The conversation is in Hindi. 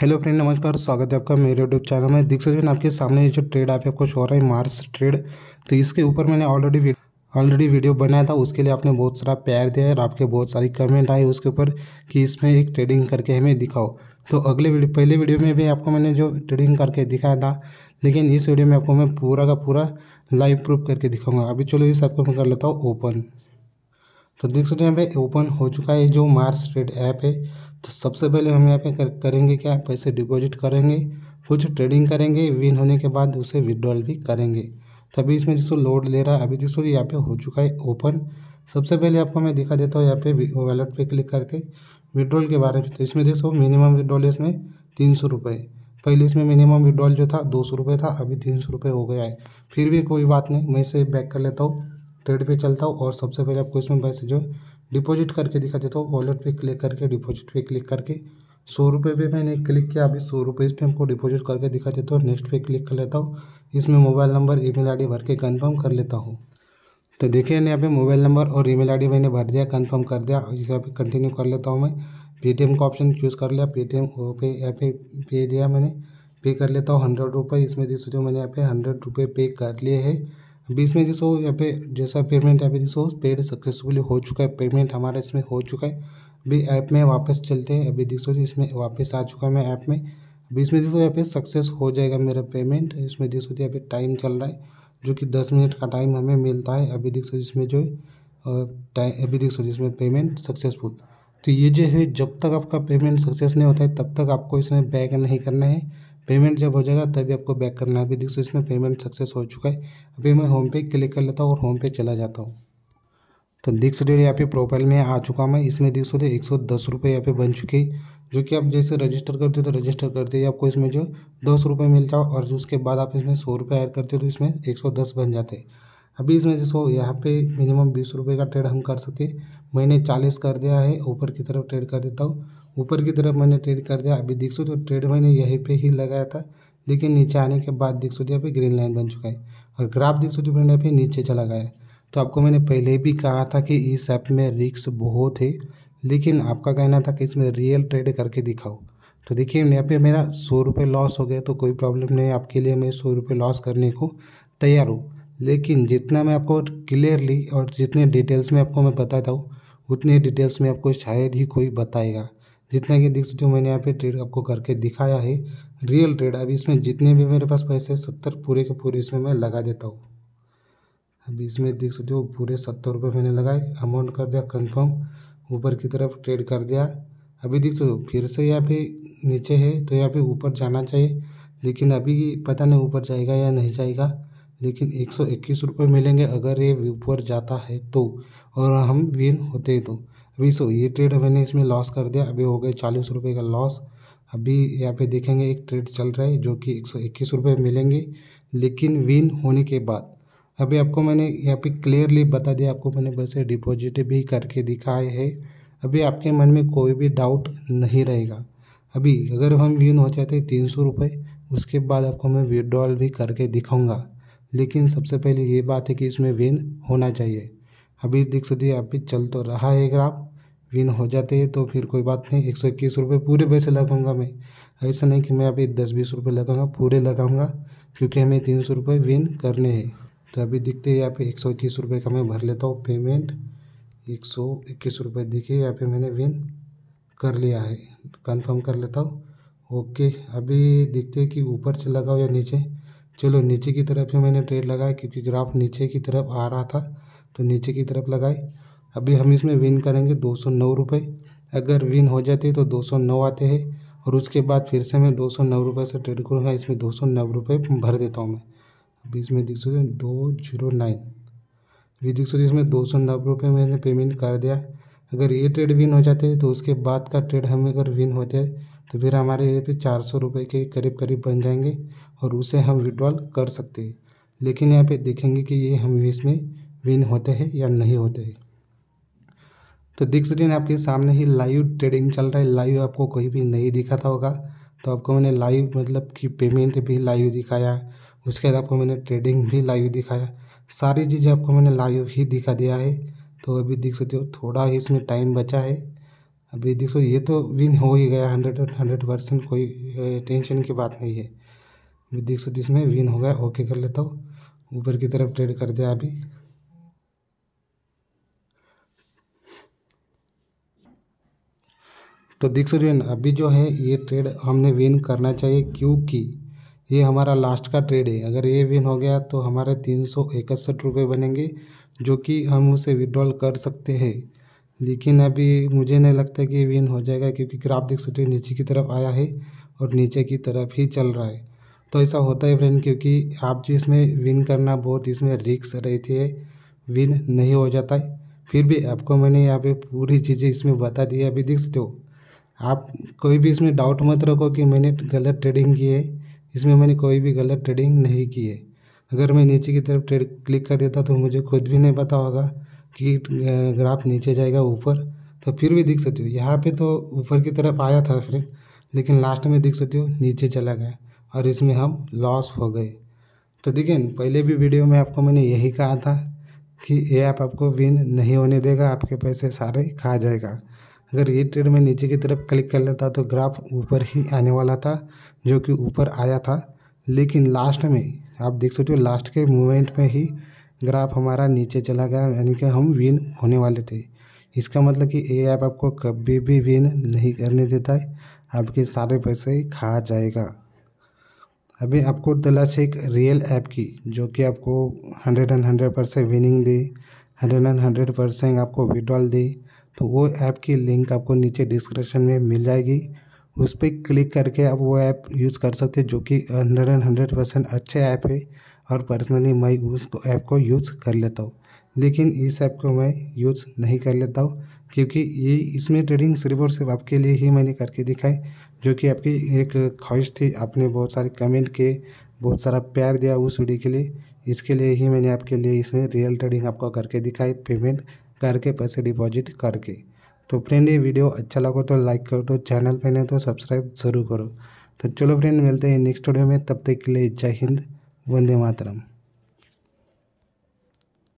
हेलो फ्रेंड नमस्कार स्वागत है आपका मेरे यूट्यूब चैनल में देख सकते हैं आपके सामने जो ट्रेड आप आपको शो रहा है मार्स ट्रेड तो इसके ऊपर मैंने ऑलरेडी ऑलरेडी वीडियो बनाया था उसके लिए आपने बहुत सारा प्यार दिया है और आपके बहुत सारी कमेंट आई उसके ऊपर कि इसमें एक ट्रेडिंग करके हमें दिखाओ तो अगले वीडियो पहले वीडियो में भी आपको मैंने जो ट्रेडिंग करके दिखाया था लेकिन इस वीडियो में आपको मैं पूरा का पूरा लाइव प्रूफ करके दिखाऊंगा अभी चलो इस ऐप को मैं कर लेता हूँ ओपन तो देख सकते हैं यहाँ पे ओपन हो चुका है जो मार्स ट्रेड ऐप है तो सबसे पहले हम यहाँ पे करेंगे क्या पैसे डिपॉजिट करेंगे कुछ ट्रेडिंग करेंगे विन होने के बाद उसे विड्रॉल भी करेंगे तभी इसमें जिसको लोड ले रहा है अभी जिसको यहाँ पे हो चुका है ओपन सबसे पहले आपको मैं दिखा देता हूँ यहाँ पे वॉलेट पे क्लिक करके विड्रॉल के बारे में तो इसमें देखो मिनिमम विड्रॉल इसमें तीन सौ रुपये पहले इसमें मिनिमम विड्रॉल जो था दो सौ रुपये था अभी तीन सौ रुपये हो गया है फिर भी कोई बात नहीं मैं इसे बैक कर लेता हूँ ट्रेड पे चलता हूँ और सबसे पहले आपको इसमें पैसे जो डिपॉजिट करके दिखा देता हूँ वॉलेट पे क्लिक करके डिपॉजिट पे क्लिक करके सौ रुपये पर मैंने क्लिक किया अभी सौ रुपये इस पर हमको डिपॉजिट करके दिखा देता हूँ नेक्स्ट तो पे क्लिक कर लेता हूँ इसमें मोबाइल नंबर ई मेल भर के कन्फर्म कर लेता हूँ तो देखिए यहाँ पे मोबाइल नंबर और ईमेल आईडी मैंने भर दिया कंफर्म कर दिया इसे अभी कंटिन्यू कर लेता हूँ मैं पेटीएम का ऑप्शन चूज़ कर लिया पेटीएम पे या पे पे दिया मैंने पे कर लेता हूँ हंड्रेड रुपये इसमें देख मैंने यहाँ पे हंड्रेड रुपये पे कर लिए है बीस में दिसो यहाँ पे जैसा पेमेंट यहाँ पे दिसो पेड सक्सेसफुली हो चुका है पेमेंट हमारा इसमें हो चुका है अभी ऐप में वापस चलते हैं अभी जी इसमें वापस आ चुका है मैं ऐप में बीस में दिसो यहाँ पे सक्सेस हो जाएगा मेरा पेमेंट इसमें दिसो यहाँ पे टाइम चल रहा है जो कि दस मिनट का टाइम हमें मिलता है अभी सो इसमें जो है टाइम अभी दिसो इसमें पेमेंट सक्सेसफुल तो ये जो है जब तक आपका पेमेंट सक्सेस नहीं होता है तब तक आपको इसमें बैक नहीं करना है पेमेंट जब हो जाएगा तभी आपको बैक करना है अभी देख सो इसमें पेमेंट सक्सेस हो चुका है अभी मैं होम पे क्लिक कर लेता हूँ और होम पे चला जाता हूँ तो देख सकते हो यहाँ पे प्रोफाइल में आ चुका मैं इसमें देख सकते एक सौ दस रुपये यहाँ पे बन चुके जो कि आप जैसे रजिस्टर करते हो तो रजिस्टर करते ही आपको इसमें जो दस रुपये मिलता और जो उसके बाद आप इसमें सौ रुपये ऐड करते हो तो इसमें एक सौ दस बन जाते अभी इसमें जैसे यहाँ पे मिनिमम बीस रुपये का ट्रेड हम कर सकते हैं मैंने चालीस कर दिया है ऊपर की तरफ ट्रेड कर देता हूँ ऊपर की तरफ मैंने ट्रेड कर दिया अभी देख सो तो ट्रेड मैंने यहीं पे ही लगाया था लेकिन नीचे आने के बाद देख सो यहाँ पे ग्रीन लाइन बन चुका है और ग्राफ देख सो मैंने यहाँ पे नीचे चला गया है तो आपको मैंने पहले भी कहा था कि इस ऐप में रिक्स बहुत है लेकिन आपका कहना था कि इसमें रियल ट्रेड करके दिखाओ तो देखिए यहाँ पे मेरा सौ रुपये लॉस हो गया तो कोई प्रॉब्लम नहीं आपके लिए मैं सौ रुपये लॉस करने को तैयार हूँ लेकिन जितना मैं आपको क्लियरली और जितने डिटेल्स में आपको मैं बताता हूँ उतने डिटेल्स में आपको शायद ही कोई बताएगा जितना कि देख सकते हो मैंने यहाँ पे ट्रेड आपको करके दिखाया है रियल ट्रेड अभी इसमें जितने भी मेरे पास पैसे सत्तर पूरे के पूरे इसमें मैं लगा देता हूँ अभी इसमें देख सकते हो पूरे सत्तर रुपये मैंने लगाए अमाउंट कर दिया कंफर्म ऊपर की तरफ ट्रेड कर दिया अभी देख सकते हो फिर से यहाँ पे नीचे है तो यहाँ पे ऊपर जाना चाहिए लेकिन अभी पता नहीं ऊपर जाएगा या नहीं जाएगा लेकिन एक सौ इक्कीस रुपये मिलेंगे अगर ये ऊपर जाता है तो और हम विन होते तो बीस सो ये ट्रेड मैंने इसमें लॉस कर दिया अभी हो गए चालीस रुपये का लॉस अभी यहाँ पे देखेंगे एक ट्रेड चल रहा है जो कि एक सौ इक्कीस रुपये मिलेंगे लेकिन विन होने के बाद अभी आपको मैंने यहाँ पे क्लियरली बता दिया आपको मैंने वैसे डिपॉजिट भी करके दिखाए है अभी आपके मन में कोई भी डाउट नहीं रहेगा अभी अगर हम विन हो जाते तीन सौ रुपये उसके बाद आपको मैं विड्रॉल भी करके दिखाऊंगा लेकिन सबसे पहले ये बात है कि इसमें विन होना चाहिए अभी देख सकते आप भी चल तो रहा है ग्राफ विन हो जाते हैं तो फिर कोई बात नहीं एक सौ इक्कीस रुपये पूरे पैसे लगाऊंगा मैं ऐसा नहीं कि मैं अभी दस बीस रुपये लगाऊंगा पूरे लगाऊंगा क्योंकि हमें तीन सौ रुपये विन करने हैं तो अभी दिखते हैं यहाँ पे एक सौ इक्कीस रुपये का मैं भर लेता हूँ पेमेंट एक सौ इक्कीस रुपये दिखे यहाँ पे मैंने विन कर लिया है कन्फर्म कर लेता हूँ ओके अभी दिखते हैं कि ऊपर चला लगाओ या नीचे चलो नीचे की तरफ ही मैंने ट्रेड लगाया क्योंकि ग्राफ नीचे की तरफ आ रहा था तो नीचे की तरफ लगाए अभी हम इसमें विन करेंगे दो सौ नौ रुपये अगर विन हो जाती है तो दो सौ नौ आते हैं और उसके बाद फिर से मैं दो सौ नौ रुपये से ट्रेड करूँगा इसमें दो सौ नौ रुपये भर देता हूँ मैं अभी इसमें देख सकते दो जीरो नाइन अभी देख सकते इसमें दो सौ नब्बे रुपये मैंने पेमेंट कर दिया अगर ये ट्रेड विन हो जाते हैं तो उसके बाद का ट्रेड हम अगर विन होते हैं तो फिर हमारे ये पे चार सौ रुपये के करीब करीब बन जाएंगे और उसे हम विड्रॉल कर सकते हैं लेकिन यहाँ पे देखेंगे कि ये हम इसमें विन होते हैं या नहीं होते हैं तो देख सकते हैं आपके सामने ही लाइव ट्रेडिंग चल रहा है लाइव आपको कोई भी नहीं दिखाता होगा तो आपको मैंने लाइव मतलब कि पेमेंट भी लाइव दिखाया उसके बाद आपको मैंने ट्रेडिंग भी लाइव दिखाया सारी चीज़ें आपको मैंने लाइव ही दिखा दिया है तो अभी देख सकते हो थोड़ा ही इसमें टाइम बचा है अभी देख सो ये तो विन हो ही गया हंड्रेड हंड्रेड परसेंट कोई टेंशन की बात नहीं है अभी देख सकते इसमें विन हो गया ओके कर लेता हूँ ऊपर की तरफ ट्रेड कर दिया अभी तो देख सकते हैं अभी जो है ये ट्रेड हमने विन करना चाहिए क्योंकि ये हमारा लास्ट का ट्रेड है अगर ये विन हो गया तो हमारे तीन सौ इकसठ रुपये बनेंगे जो कि हम उसे विड्रॉल कर सकते हैं लेकिन अभी मुझे नहीं लगता कि विन हो जाएगा क्योंकि ग्राफ देख सकते हो नीचे की तरफ आया है और नीचे की तरफ ही चल रहा है तो ऐसा होता है फ्रेंड क्योंकि आप जो इसमें विन करना बहुत इसमें रिक्स रहती है विन नहीं हो जाता है फिर भी आपको मैंने यहाँ पे पूरी चीज़ें इसमें बता दी है अभी देख सकते हो आप कोई भी इसमें डाउट मत रखो कि मैंने गलत ट्रेडिंग की है इसमें मैंने कोई भी गलत ट्रेडिंग नहीं की है अगर मैं नीचे की तरफ ट्रेड क्लिक कर देता तो मुझे खुद भी नहीं पता होगा कि ग्राफ नीचे जाएगा ऊपर तो फिर भी दिख सकती हो यहाँ पे तो ऊपर की तरफ आया था फिर लेकिन लास्ट में दिख सकते हो नीचे चला गया और इसमें हम लॉस हो गए तो देखिए पहले भी वीडियो में आपको मैंने यही कहा था कि ये ऐप आप आपको विन नहीं होने देगा आपके पैसे सारे खा जाएगा अगर ये ट्रेड मैं नीचे की तरफ क्लिक कर लेता तो ग्राफ ऊपर ही आने वाला था जो कि ऊपर आया था लेकिन लास्ट में आप देख सकते हो लास्ट के मूवमेंट में ही ग्राफ हमारा नीचे चला गया यानी कि हम विन होने वाले थे इसका मतलब कि ए ऐप आपको कभी भी विन नहीं करने देता है आपके सारे पैसे खा जाएगा अभी आपको तलाश एक रियल ऐप की जो कि आपको hundred and hundred percent winning दे हंड्रेड एंड हंड्रेड परसेंट आपको विड्रॉल दे तो वो ऐप की लिंक आपको नीचे डिस्क्रिप्शन में मिल जाएगी उस पर क्लिक करके आप वो ऐप यूज़ कर सकते हैं जो कि हंड्रेड एंड हंड्रेड परसेंट अच्छे ऐप है और पर्सनली मैं उस ऐप को यूज़ कर लेता हूँ लेकिन इस ऐप को मैं यूज़ नहीं कर लेता हूँ क्योंकि ये इसमें ट्रेडिंग सिर्फ और सिर्फ आपके लिए ही मैंने करके दिखाई जो कि आपकी एक ख्वाहिश थी आपने बहुत सारे कमेंट किए बहुत सारा प्यार दिया उस वीडियो के लिए इसके लिए ही मैंने आपके लिए इसमें रियल ट्रेडिंग आपको करके दिखाई पेमेंट करके पैसे डिपॉजिट करके तो फ्रेंड ये वीडियो अच्छा लगा तो लाइक करो तो चैनल पर नहीं तो सब्सक्राइब ज़रूर करो तो चलो फ्रेंड मिलते हैं नेक्स्ट वीडियो में तब तक के लिए जय हिंद वंदे मातरम